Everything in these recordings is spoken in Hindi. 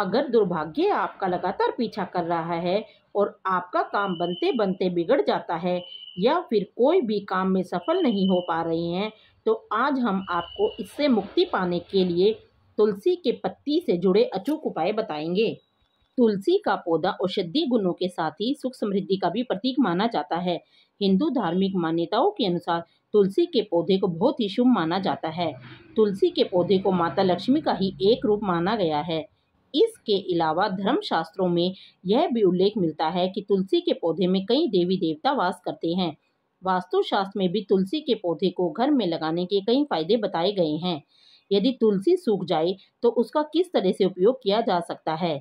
अगर दुर्भाग्य आपका लगातार पीछा कर रहा है और आपका काम बनते बनते बिगड़ जाता है या फिर कोई भी काम में सफल नहीं हो पा रहे हैं तो आज हम आपको इससे मुक्ति पाने के लिए तुलसी के पत्ती से जुड़े अचूक उपाय बताएंगे तुलसी का पौधा औषधि गुणों के साथ ही सुख समृद्धि का भी प्रतीक माना जाता है हिंदू धार्मिक मान्यताओं के अनुसार तुलसी के पौधे को बहुत ही शुभ माना जाता है तुलसी के पौधे को माता लक्ष्मी का ही एक रूप माना गया है इसके अलावा धर्मशास्त्रों में यह भी उल्लेख मिलता है कि तुलसी के पौधे में कई देवी देवता वास करते हैं वास्तुशास्त्र में भी तुलसी के पौधे को घर में लगाने के कई फायदे बताए गए हैं यदि तुलसी सूख जाए तो उसका किस तरह से उपयोग किया जा सकता है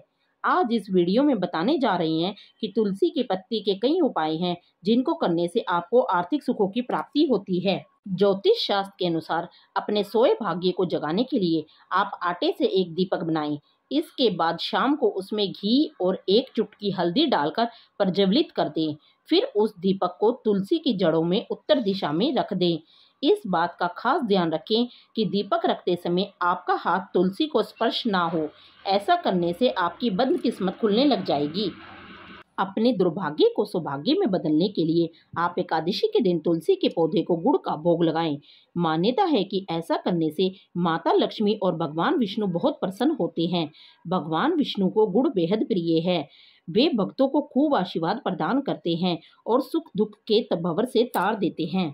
आज इस वीडियो में बताने जा रहे हैं कि तुलसी की पत्ती के कई उपाय हैं जिनको करने से आपको आर्थिक सुखों की प्राप्ति होती है ज्योतिष शास्त्र के अनुसार अपने सोए भाग्य को जगाने के लिए आप आटे से एक दीपक बनाएं इसके बाद शाम को उसमें घी और एक चुटकी हल्दी डालकर प्रज्वलित कर दें फिर उस दीपक को तुलसी की जड़ों में उत्तर दिशा में रख दें इस बात का खास ध्यान रखें कि दीपक रखते समय आपका हाथ तुलसी को स्पर्श ना हो ऐसा करने से आपकी बदकिस्मत खुलने लग जाएगी अपने दुर्भाग्य को सौभाग्य में बदलने के लिए आप एकादशी के दिन तुलसी के पौधे को गुड़ का भोग लगाएं। मान्यता है कि ऐसा करने से माता लक्ष्मी और भगवान विष्णु बहुत प्रसन्न होते हैं भगवान विष्णु को गुड़ बेहद प्रिय है वे भक्तों को खूब आशीर्वाद प्रदान करते हैं और सुख दुख के तबर से तार देते हैं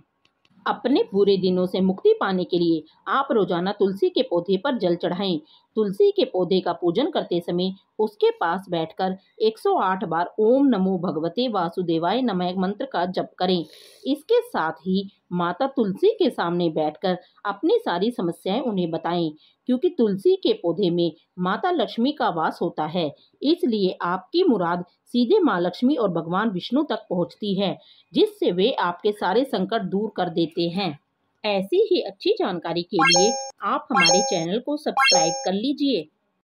अपने बुरे दिनों से मुक्ति पाने के लिए आप रोजाना तुलसी के पौधे पर जल चढ़ाएं तुलसी के पौधे का पूजन करते समय उसके पास बैठकर 108 बार ओम नमो भगवते वासुदेवाय नमः मंत्र का जप करें इसके साथ ही माता तुलसी के सामने बैठकर अपनी सारी समस्याएं उन्हें बताएं क्योंकि तुलसी के पौधे में माता लक्ष्मी का वास होता है इसलिए आपकी मुराद सीधे माँ लक्ष्मी और भगवान विष्णु तक पहुँचती है जिससे वे आपके सारे संकट दूर कर देते हैं ऐसी ही अच्छी जानकारी के लिए आप हमारे चैनल को सब्सक्राइब कर लीजिए